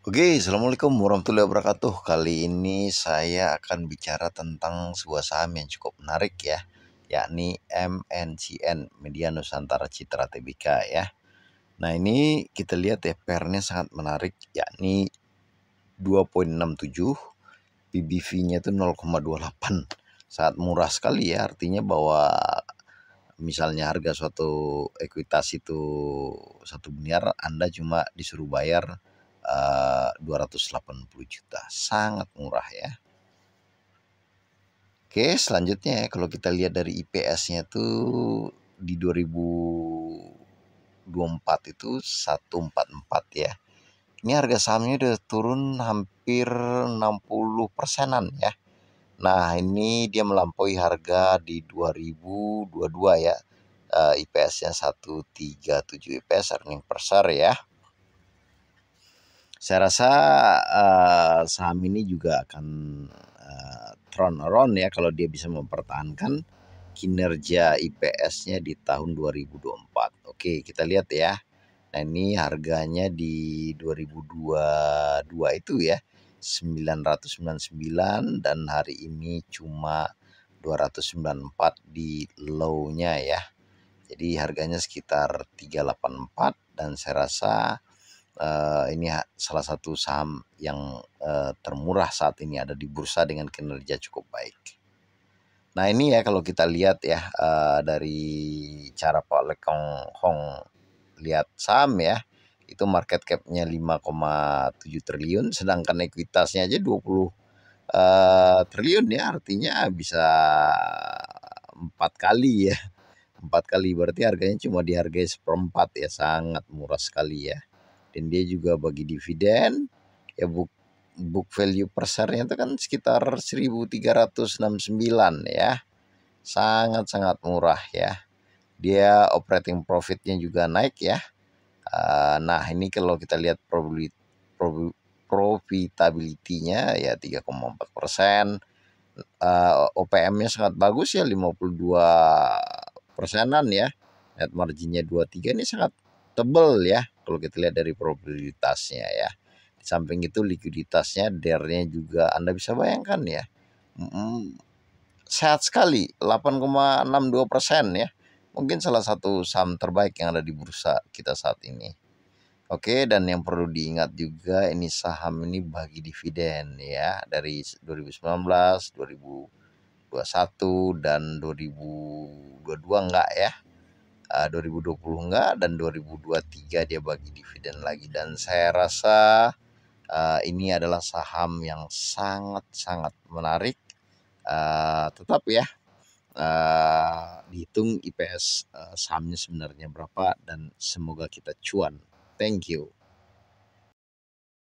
Oke, Assalamualaikum warahmatullahi wabarakatuh Kali ini saya akan bicara tentang sebuah saham yang cukup menarik ya Yakni MNCN, Media Nusantara Citra TBK ya Nah ini kita lihat ya, pernya sangat menarik Yakni 2.67 PBV-nya itu 0,28 Sangat murah sekali ya, artinya bahwa misalnya harga suatu ekuitas itu satu miliar Anda cuma disuruh bayar 280 eh, juta. Sangat murah ya. Oke, selanjutnya ya, kalau kita lihat dari IPS-nya tuh di 2024 itu 144 ya. Ini harga sahamnya udah turun hampir 60 persenan ya. Nah ini dia melampaui harga di 2022 ya. IPS-nya 137 IPS earning per share ya saya rasa uh, saham ini juga akan uh, turn around ya kalau dia bisa mempertahankan kinerja IPS-nya di tahun 2024. Oke, kita lihat ya. Nah, ini harganya di 2022 itu ya. 999 dan hari ini cuma 294 di low-nya ya. Jadi harganya sekitar 384 dan saya rasa uh, ini salah satu saham yang uh, termurah saat ini ada di bursa dengan kinerja cukup baik. Nah ini ya kalau kita lihat ya uh, dari cara Pak Lekong Hong lihat saham ya itu market capnya 5,7 triliun sedangkan ekuitasnya aja 20 uh, triliun ya artinya bisa empat kali ya empat kali berarti harganya cuma dihargai seperempat ya sangat murah sekali ya dan dia juga bagi dividen ya book book value per share itu kan sekitar 1369 ya. Sangat-sangat murah ya. Dia operating profitnya juga naik ya. Uh, nah, ini kalau kita lihat probability prob, profitability-nya ya 3,4 persen. Uh, ah, OPM-nya sangat bagus ya 52 persenan ya. Net marginnya 23 ini sangat tebel ya kalau kita lihat dari probabilitasnya ya di samping itu likuiditasnya dernya juga Anda bisa bayangkan ya mm, sehat sekali 8,62 persen ya mungkin salah satu saham terbaik yang ada di bursa kita saat ini Oke, dan yang perlu diingat juga ini saham ini bagi dividen ya dari 2019, 2021 dan 2022 enggak ya. Eh, uh, 2020 enggak dan 2023 dia bagi dividen lagi dan saya rasa uh, ini adalah saham yang sangat-sangat menarik uh, tetap ya uh, dihitung IPS uh, sahamnya sebenarnya berapa dan semoga kita cuan thank you